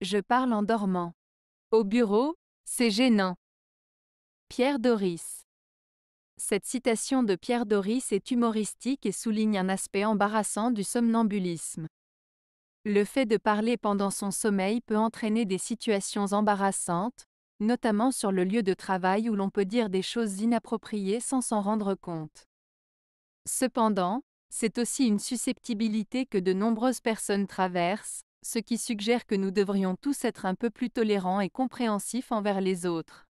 Je parle en dormant. Au bureau, c'est gênant. Pierre Doris. Cette citation de Pierre Doris est humoristique et souligne un aspect embarrassant du somnambulisme. Le fait de parler pendant son sommeil peut entraîner des situations embarrassantes, notamment sur le lieu de travail où l'on peut dire des choses inappropriées sans s'en rendre compte. Cependant, c'est aussi une susceptibilité que de nombreuses personnes traversent, ce qui suggère que nous devrions tous être un peu plus tolérants et compréhensifs envers les autres.